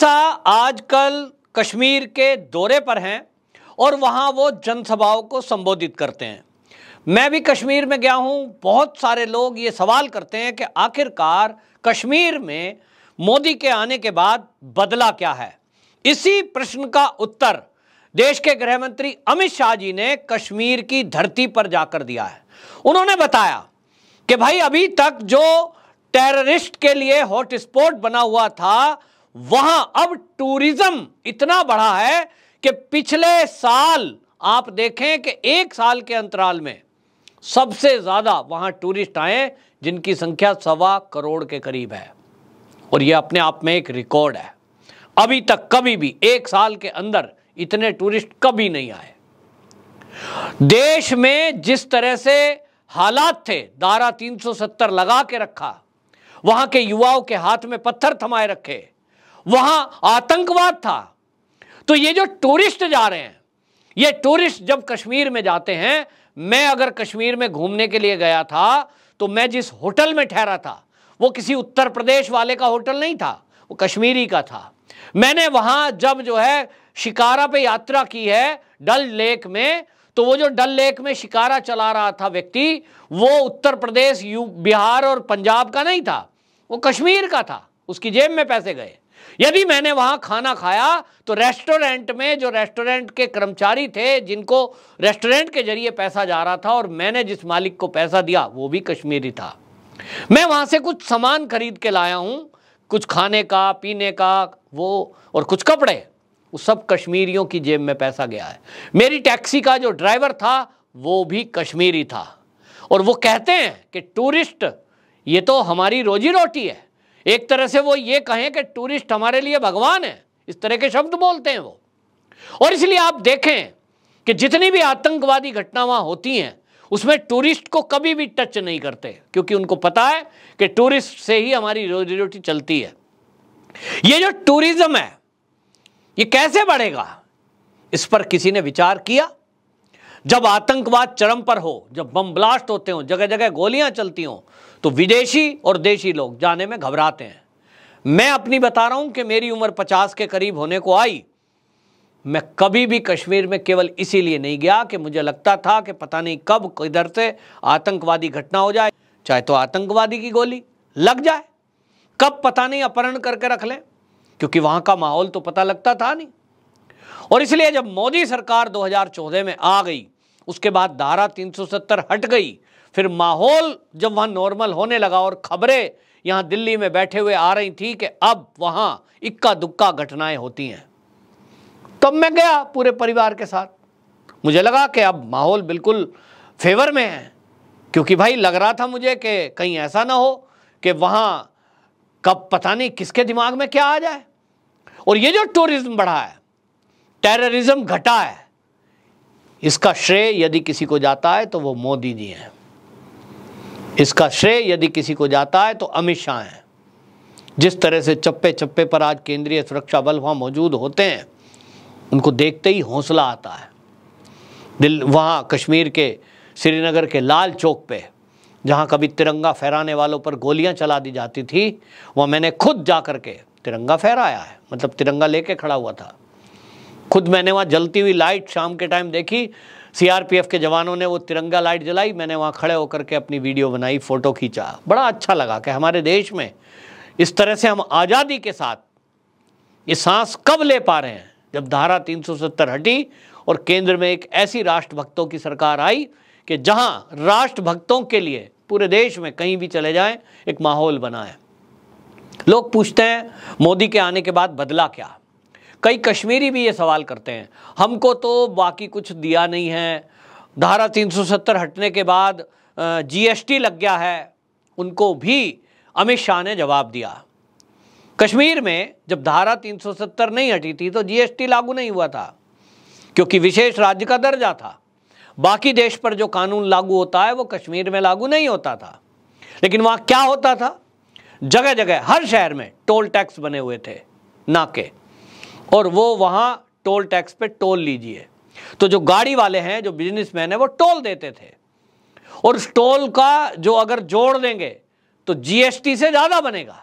शाह आजकल कश्मीर के दौरे पर हैं और वहाँ वो जनसभाओं को संबोधित करते हैं मैं भी कश्मीर में गया हूँ बहुत सारे लोग ये सवाल करते हैं कि आखिरकार कश्मीर में मोदी के आने के बाद बदला क्या है इसी प्रश्न का उत्तर देश के गृह मंत्री अमित शाह जी ने कश्मीर की धरती पर जाकर दिया है उन्होंने बताया कि भाई अभी तक जो टेररिस्ट के लिए हॉटस्पॉट बना हुआ था वहां अब टूरिज्म इतना बढ़ा है कि पिछले साल आप देखें कि एक साल के अंतराल में सबसे ज़्यादा वहां टूरिस्ट आए जिनकी संख्या सवा करोड़ के करीब है और यह अपने आप में एक रिकॉर्ड है अभी तक कभी भी एक साल के अंदर इतने टूरिस्ट कभी नहीं आए देश में जिस तरह से हालात थे दारा 370 लगा के रखा वहां के युवाओं के हाथ में पत्थर थमाए रखे वहां आतंकवाद था तो ये जो टूरिस्ट जा रहे हैं ये टूरिस्ट जब कश्मीर में जाते हैं मैं अगर कश्मीर में घूमने के लिए गया था तो मैं जिस होटल में ठहरा था वो किसी उत्तर प्रदेश वाले का होटल नहीं था वो कश्मीरी का था मैंने वहां जब जो है शिकारा पे यात्रा की है डल लेक में तो वो जो डल लेक में शिकारा चला रहा था व्यक्ति वो उत्तर प्रदेश यू बिहार और पंजाब का नहीं था वो कश्मीर का था उसकी जेब में पैसे गए यदि मैंने वहां खाना खाया तो रेस्टोरेंट में जो रेस्टोरेंट के कर्मचारी थे जिनको रेस्टोरेंट के जरिए पैसा जा रहा था और मैंने जिस मालिक को पैसा दिया वो भी कश्मीरी था मैं वहां से कुछ सामान खरीद के लाया हूं कुछ खाने का पीने का वो और कुछ कपड़े वो सब कश्मीरियों की जेब में पैसा गया है मेरी टैक्सी का जो ड्राइवर था वो भी कश्मीरी था और वो कहते हैं कि टूरिस्ट ये तो हमारी रोजी रोटी है एक तरह से वो ये कहें कि टूरिस्ट हमारे लिए भगवान है इस तरह के शब्द बोलते हैं वो और इसलिए आप देखें कि जितनी भी आतंकवादी घटना होती हैं उसमें टूरिस्ट को कभी भी टच नहीं करते क्योंकि उनको पता है कि टूरिस्ट से ही हमारी रोजी रोटी चलती है ये जो टूरिज्म है ये कैसे बढ़ेगा इस पर किसी ने विचार किया जब आतंकवाद चरम पर हो जब बम ब्लास्ट होते हो जगह जगह गोलियां चलती हों तो विदेशी और देशी लोग जाने में घबराते हैं मैं अपनी बता रहा हूं कि मेरी उम्र पचास के करीब होने को आई मैं कभी भी कश्मीर में केवल इसीलिए नहीं गया कि मुझे लगता था कि पता नहीं कब किधर से आतंकवादी घटना हो जाए चाहे तो आतंकवादी की गोली लग जाए कब पता नहीं अपहरण करके रख लें क्योंकि वहां का माहौल तो पता लगता था नहीं और इसलिए जब मोदी सरकार 2014 में आ गई उसके बाद धारा 370 हट गई फिर माहौल जब वहाँ नॉर्मल होने लगा और खबरें यहाँ दिल्ली में बैठे हुए आ रही थी कि अब वहाँ इक्का दुक्का घटनाएं होती हैं तब मैं गया पूरे परिवार के साथ मुझे लगा कि अब माहौल बिल्कुल फेवर में है क्योंकि भाई लग रहा था मुझे कि कहीं ऐसा ना हो कि वहाँ कब पता नहीं किसके दिमाग में क्या आ जाए और ये जो टूरिज्म बढ़ा है टेररिज्म घटा है इसका श्रेय यदि किसी को जाता है तो वो मोदी जी हैं इसका श्रेय यदि किसी को जाता है तो अमित शाह हैं जिस तरह से चप्पे चप्पे पर आज केंद्रीय सुरक्षा बल वहाँ मौजूद होते हैं उनको देखते ही हौसला आता है दिल वहाँ कश्मीर के श्रीनगर के लाल चौक पे जहाँ कभी तिरंगा फहराने वालों पर गोलियाँ चला दी जाती थी वह मैंने खुद जा कर के तिरंगा फहराया है मतलब तिरंगा लेके खड़ा हुआ था खुद मैंने वहाँ जलती हुई लाइट शाम के टाइम देखी सीआरपीएफ के जवानों ने वो तिरंगा लाइट जलाई मैंने वहाँ खड़े होकर के अपनी वीडियो बनाई फ़ोटो खींचा बड़ा अच्छा लगा कि हमारे देश में इस तरह से हम आज़ादी के साथ ये सांस कब ले पा रहे हैं जब धारा 370 हटी और केंद्र में एक ऐसी राष्ट्रभक्तों की सरकार आई कि जहाँ राष्ट्रभक्तों के लिए पूरे देश में कहीं भी चले जाएँ एक माहौल बनाए लोग पूछते हैं मोदी के आने के बाद बदला क्या कई कश्मीरी भी ये सवाल करते हैं हमको तो बाकी कुछ दिया नहीं है धारा 370 हटने के बाद जीएसटी लग गया है उनको भी अमित शाह ने जवाब दिया कश्मीर में जब धारा 370 नहीं हटी थी तो जीएसटी लागू नहीं हुआ था क्योंकि विशेष राज्य का दर्जा था बाकी देश पर जो कानून लागू होता है वो कश्मीर में लागू नहीं होता था लेकिन वहाँ क्या होता था जगह जगह हर शहर में टोल टैक्स बने हुए थे ना के और वो वहाँ टोल टैक्स पे टोल लीजिए तो जो गाड़ी वाले हैं जो बिजनेसमैन है वो टोल देते थे और उस टोल का जो अगर जोड़ देंगे तो जीएसटी से ज़्यादा बनेगा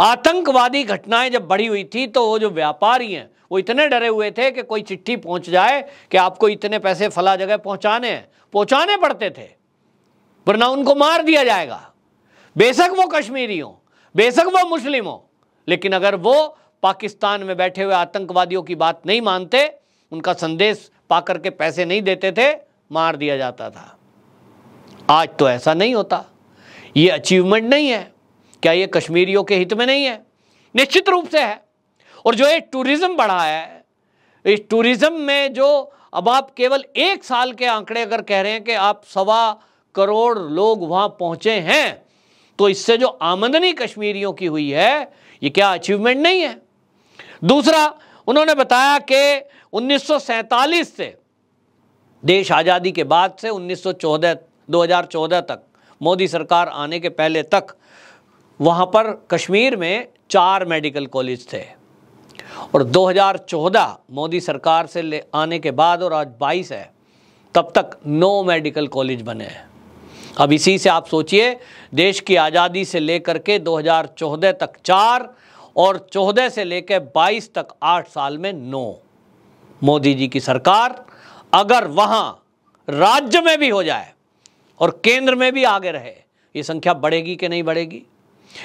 आतंकवादी घटनाएं जब बढ़ी हुई थी तो वो जो व्यापारी हैं वो इतने डरे हुए थे कि कोई चिट्ठी पहुंच जाए कि आपको इतने पैसे फला जगह पहुंचाने हैं पहुंचाने पड़ते थे वरना उनको मार दिया जाएगा बेशक वो कश्मीरी हो बेशक वो मुस्लिम हो लेकिन अगर वो पाकिस्तान में बैठे हुए आतंकवादियों की बात नहीं मानते उनका संदेश पाकर के पैसे नहीं देते थे मार दिया जाता था आज तो ऐसा नहीं होता ये अचीवमेंट नहीं है क्या ये कश्मीरियों के हित में नहीं है निश्चित रूप से है और जो ये टूरिज़्म बढ़ा है इस टूरिज़्म में जो अब आप केवल एक साल के आंकड़े अगर कह रहे हैं कि आप सवा करोड़ लोग वहां पहुंचे हैं तो इससे जो आमदनी कश्मीरियों की हुई है ये क्या अचीवमेंट नहीं है दूसरा उन्होंने बताया कि उन्नीस से देश आज़ादी के बाद से 1914 2014 तक मोदी सरकार आने के पहले तक वहाँ पर कश्मीर में चार मेडिकल कॉलेज थे और 2014 मोदी सरकार से ले आने के बाद और आज 22 है तब तक नौ मेडिकल कॉलेज बने हैं अब इसी से आप सोचिए देश की आज़ादी से लेकर के 2014 तक चार और चौदह से लेकर बाईस तक आठ साल में नौ मोदी जी की सरकार अगर वहां राज्य में भी हो जाए और केंद्र में भी आगे रहे ये संख्या बढ़ेगी कि नहीं बढ़ेगी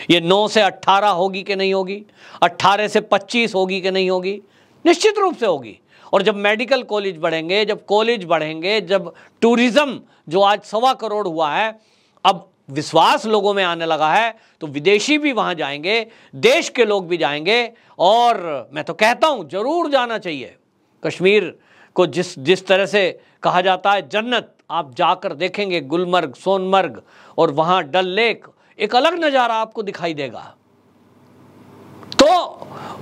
ये नौ से अट्ठारह होगी कि नहीं होगी अट्ठारह से पच्चीस होगी कि नहीं होगी निश्चित रूप से होगी और जब मेडिकल कॉलेज बढ़ेंगे जब कॉलेज बढ़ेंगे जब टूरिज़्म जो आज सवा करोड़ हुआ है अब विश्वास लोगों में आने लगा है तो विदेशी भी वहां जाएंगे देश के लोग भी जाएंगे और मैं तो कहता हूं ज़रूर जाना चाहिए कश्मीर को जिस जिस तरह से कहा जाता है जन्नत आप जाकर देखेंगे गुलमर्ग सोनमर्ग और वहां डल लेक एक अलग नज़ारा आपको दिखाई देगा तो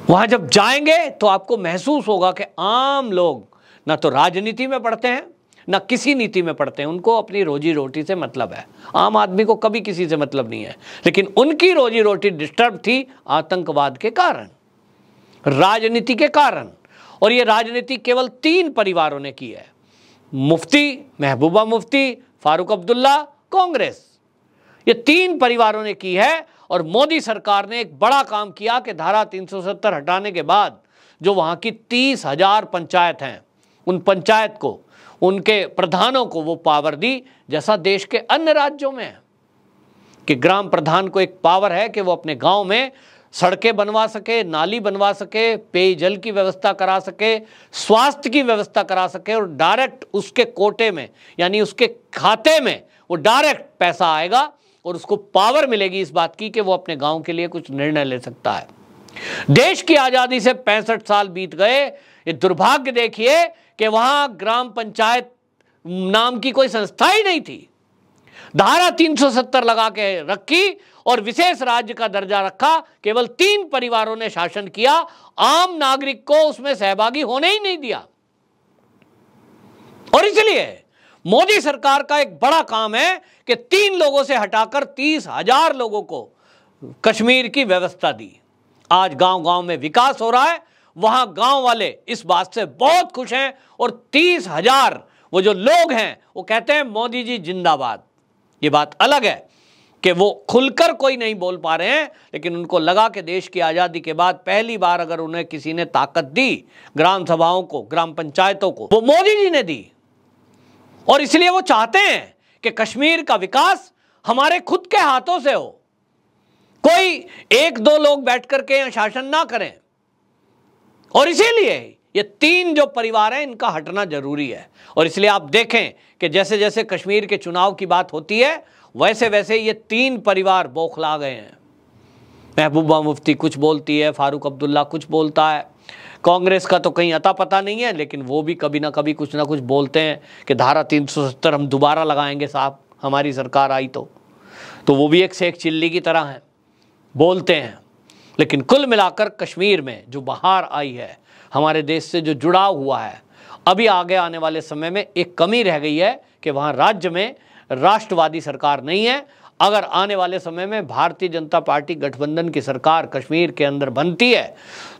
वहां जब जाएंगे तो आपको महसूस होगा कि आम लोग ना तो राजनीति में पढ़ते हैं ना किसी नीति में पढ़ते हैं उनको अपनी रोजी रोटी से मतलब है आम आदमी को कभी किसी से मतलब नहीं है लेकिन उनकी रोजी रोटी डिस्टर्ब थी आतंकवाद के कारण राजनीति के कारण और ये राजनीति केवल तीन परिवारों ने की है मुफ्ती महबूबा मुफ्ती फारूक अब्दुल्ला कांग्रेस ये तीन परिवारों ने की है और मोदी सरकार ने एक बड़ा काम किया कि धारा 370 हटाने के बाद जो वहां की तीस हजार पंचायत हैं उन पंचायत को उनके प्रधानों को वो पावर दी जैसा देश के अन्य राज्यों में कि ग्राम प्रधान को एक पावर है कि वो अपने गांव में सड़कें बनवा सके नाली बनवा सके पेयजल की व्यवस्था करा सके स्वास्थ्य की व्यवस्था करा सके और डायरेक्ट उसके कोटे में यानी उसके खाते में वो डायरेक्ट पैसा आएगा और उसको पावर मिलेगी इस बात की कि वो अपने गांव के लिए कुछ निर्णय ले सकता है देश की आज़ादी से पैंसठ साल बीत गए ये दुर्भाग्य देखिए कि वहां ग्राम पंचायत नाम की कोई संस्था ही नहीं थी धारा 370 लगा के रखी और विशेष राज्य का दर्जा रखा केवल तीन परिवारों ने शासन किया आम नागरिक को उसमें सहभागी होने ही नहीं दिया और इसलिए मोदी सरकार का एक बड़ा काम है कि तीन लोगों से हटाकर तीस हजार लोगों को कश्मीर की व्यवस्था दी आज गांव गांव में विकास हो रहा है वहां गांव वाले इस बात से बहुत खुश हैं और तीस हजार वो जो लोग हैं वो कहते हैं मोदी जी जिंदाबाद ये बात अलग है कि वो खुलकर कोई नहीं बोल पा रहे हैं लेकिन उनको लगा कि देश की आज़ादी के बाद पहली बार अगर उन्हें किसी ने ताकत दी ग्राम सभाओं को ग्राम पंचायतों को वो मोदी जी ने दी और इसलिए वो चाहते हैं कि कश्मीर का विकास हमारे खुद के हाथों से हो कोई एक दो लोग बैठ करके शासन ना करें और इसीलिए ये तीन जो परिवार हैं इनका हटना जरूरी है और इसलिए आप देखें कि जैसे जैसे कश्मीर के चुनाव की बात होती है वैसे वैसे ये तीन परिवार बौखला गए हैं महबूबा मुफ्ती कुछ बोलती है फारूक अब्दुल्ला कुछ बोलता है कांग्रेस का तो कहीं अता पता नहीं है लेकिन वो भी कभी ना कभी कुछ ना कुछ बोलते हैं कि धारा 370 हम दोबारा लगाएंगे साहब हमारी सरकार आई तो तो वो भी एक शेख चिल्ली की तरह हैं बोलते हैं लेकिन कुल मिलाकर कश्मीर में जो बहार आई है हमारे देश से जो जुड़ाव हुआ है अभी आगे आने वाले समय में एक कमी रह गई है कि वहाँ राज्य में राष्ट्रवादी सरकार नहीं है अगर आने वाले समय में भारतीय जनता पार्टी गठबंधन की सरकार कश्मीर के अंदर बनती है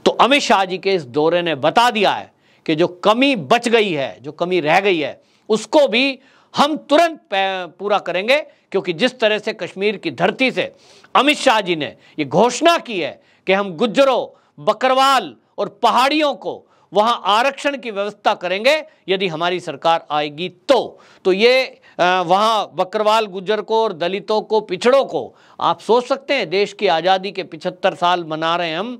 तो अमित शाह जी के इस दौरे ने बता दिया है कि जो कमी बच गई है जो कमी रह गई है उसको भी हम तुरंत पूरा करेंगे क्योंकि जिस तरह से कश्मीर की धरती से अमित शाह जी ने ये घोषणा की है कि हम गुज्जरों बकरवाल और पहाड़ियों को वहां आरक्षण की व्यवस्था करेंगे यदि हमारी सरकार आएगी तो तो ये वहाँ बकरवाल गुज्जर को और दलितों को पिछड़ों को आप सोच सकते हैं देश की आज़ादी के पिछहत्तर साल मना रहे हैं हम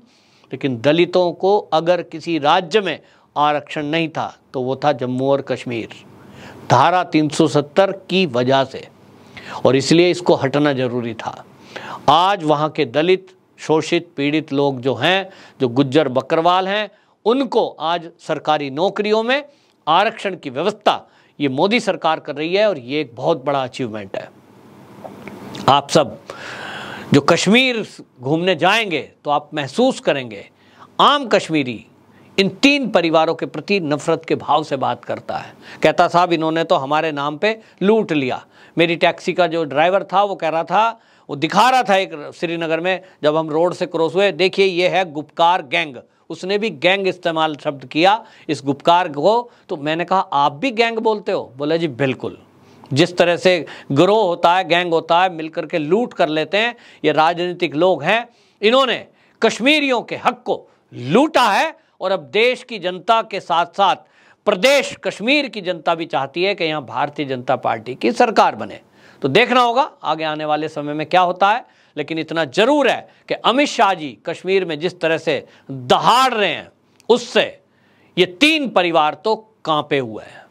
लेकिन दलितों को अगर किसी राज्य में आरक्षण नहीं था तो वो था जम्मू और कश्मीर धारा 370 की वजह से और इसलिए इसको हटना जरूरी था आज वहाँ के दलित शोषित पीड़ित लोग जो हैं जो गुज्जर बकरवाल हैं उनको आज सरकारी नौकरियों में आरक्षण की व्यवस्था ये मोदी सरकार कर रही है और ये एक बहुत बड़ा अचीवमेंट है आप सब जो कश्मीर घूमने जाएंगे तो आप महसूस करेंगे आम कश्मीरी इन तीन परिवारों के प्रति नफरत के भाव से बात करता है कहता साहब इन्होंने तो हमारे नाम पे लूट लिया मेरी टैक्सी का जो ड्राइवर था वो कह रहा था वो दिखा रहा था एक श्रीनगर में जब हम रोड से क्रॉस हुए देखिए ये है गुपकार गैंग उसने भी गैंग इस्तेमाल शब्द किया इस गुपकार को तो मैंने कहा आप भी गैंग बोलते हो बोला जी बिल्कुल जिस तरह से ग्रोह होता है गैंग होता है मिलकर के लूट कर लेते हैं ये राजनीतिक लोग हैं इन्होंने कश्मीरियों के हक को लूटा है और अब देश की जनता के साथ साथ प्रदेश कश्मीर की जनता भी चाहती है कि यहाँ भारतीय जनता पार्टी की सरकार बने तो देखना होगा आगे आने वाले समय में क्या होता है लेकिन इतना जरूर है कि अमित शाह जी कश्मीर में जिस तरह से दहाड़ रहे हैं उससे ये तीन परिवार तो कांपे हुए हैं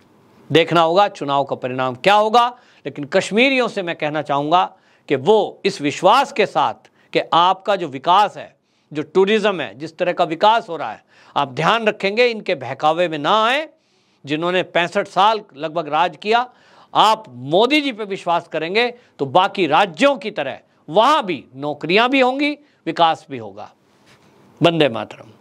देखना होगा चुनाव का परिणाम क्या होगा लेकिन कश्मीरियों से मैं कहना चाहूँगा कि वो इस विश्वास के साथ कि आपका जो विकास है जो टूरिज़्म है जिस तरह का विकास हो रहा है आप ध्यान रखेंगे इनके बहकावे में ना आए जिन्होंने पैंसठ साल लगभग राज किया आप मोदी जी पे विश्वास करेंगे तो बाकी राज्यों की तरह वहाँ भी नौकरियाँ भी होंगी विकास भी होगा वंदे मातरम